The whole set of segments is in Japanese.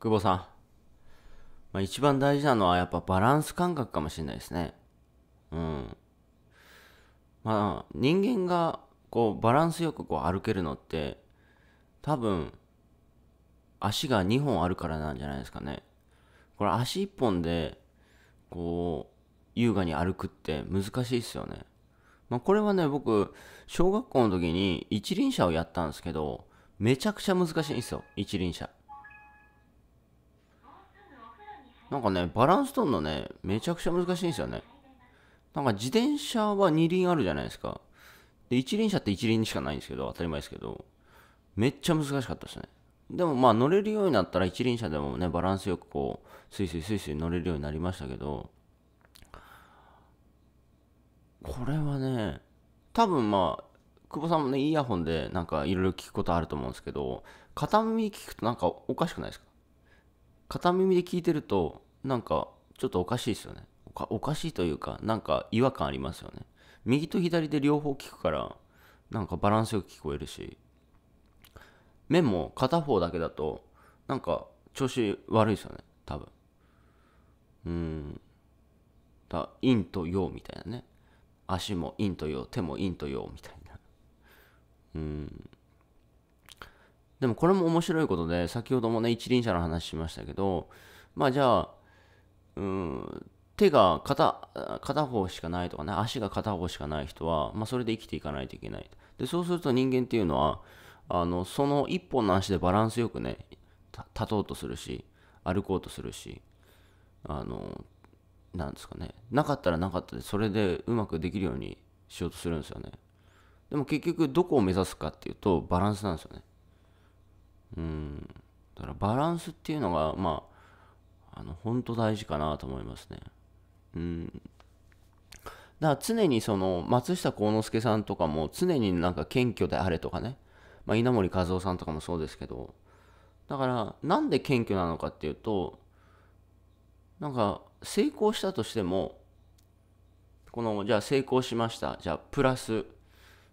久保さん、まあ、一番大事なのはやっぱバランス感覚かもしれないですね。うん。まあ、人間がこうバランスよくこう歩けるのって多分足が2本あるからなんじゃないですかね。これ足1本でこう優雅に歩くって難しいですよね。まあ、これはね、僕、小学校の時に一輪車をやったんですけど、めちゃくちゃ難しいんですよ、一輪車。なんかね、バランス取るのね、めちゃくちゃ難しいんですよね。なんか自転車は二輪あるじゃないですか。で、一輪車って一輪しかないんですけど、当たり前ですけど、めっちゃ難しかったですね。でもまあ乗れるようになったら一輪車でもね、バランスよくこう、スイスイスイスイ乗れるようになりましたけど、これはね、多分まあ、久保さんもね、イヤホンでなんかいろいろ聞くことあると思うんですけど、片耳聞くとなんかおかしくないですか片耳で聞いてるとなんかちょっとおかしいですよねおかしいというかなんか違和感ありますよね右と左で両方聞くからなんかバランスよく聞こえるし目も片方だけだとなんか調子悪いですよね多分うんだ陰と陽みたいなね足も陰と陽手も陰と陽みたいなうんでもこれも面白いことで、先ほどもね、一輪車の話しましたけど、まあじゃあ、うん、手が片片方しかないとかね、足が片方しかない人は、まあ、それで生きていかないといけない。で、そうすると人間っていうのは、あのその一本の足でバランスよくね、立とうとするし、歩こうとするし、あの、なんですかね、なかったらなかったで、それでうまくできるようにしようとするんですよね。でも結局、どこを目指すかっていうと、バランスなんですよね。うんだからバランスっていうのがまああの本当大事かなと思いますねうんだから常にその松下幸之助さんとかも常になんか謙虚であれとかね、まあ、稲森和夫さんとかもそうですけどだからなんで謙虚なのかっていうとなんか成功したとしてもこのじゃあ成功しましたじゃあプラス、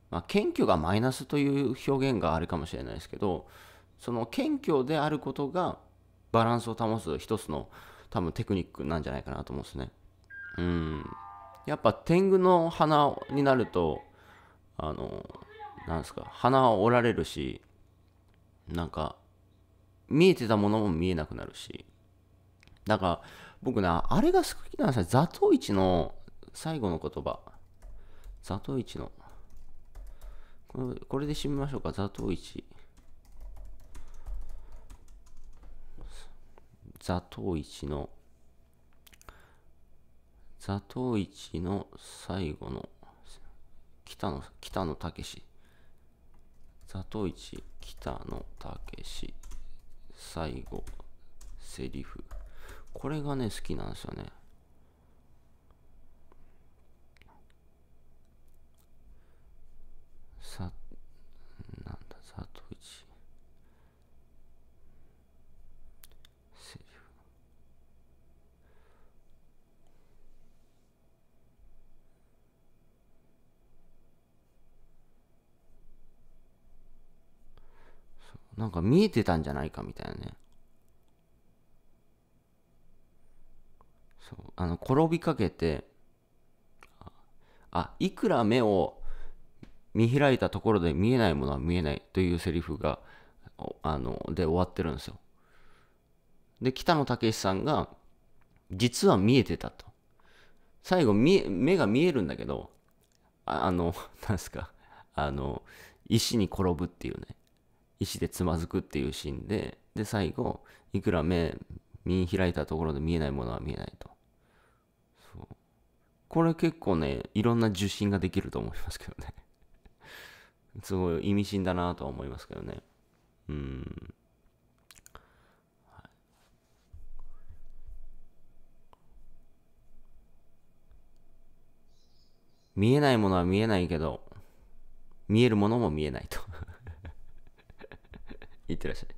まあ、謙虚がマイナスという表現があるかもしれないですけどその謙虚であることがバランスを保つ一つの多分テクニックなんじゃないかなと思うんですね。うん。やっぱ天狗の鼻になると、あの、なんですか、鼻を折られるし、なんか、見えてたものも見えなくなるし。だから、僕な、あれが好きなんですよ。座頭市の最後の言葉。座頭市の。これで締めましょうか、座頭市。座頭市の、座頭市の最後の、北野、北野武座頭市、北野武最後、セリフ。これがね、好きなんですよね。佐なんか見えてたんじゃないかみたいなね。そう。あの、転びかけて、あ、いくら目を見開いたところで見えないものは見えないというセリフが、あの、で終わってるんですよ。で、北野武さんが、実は見えてたと。最後、目が見えるんだけど、あの、なんすか、あの、石に転ぶっていうね。石でつまずくっていうシーンで、で、最後、いくら目見開いたところで見えないものは見えないと。そう。これ結構ね、いろんな受信ができると思いますけどね。すごい意味深だなとは思いますけどね。うん。見えないものは見えないけど、見えるものも見えないと。いってらっしゃい。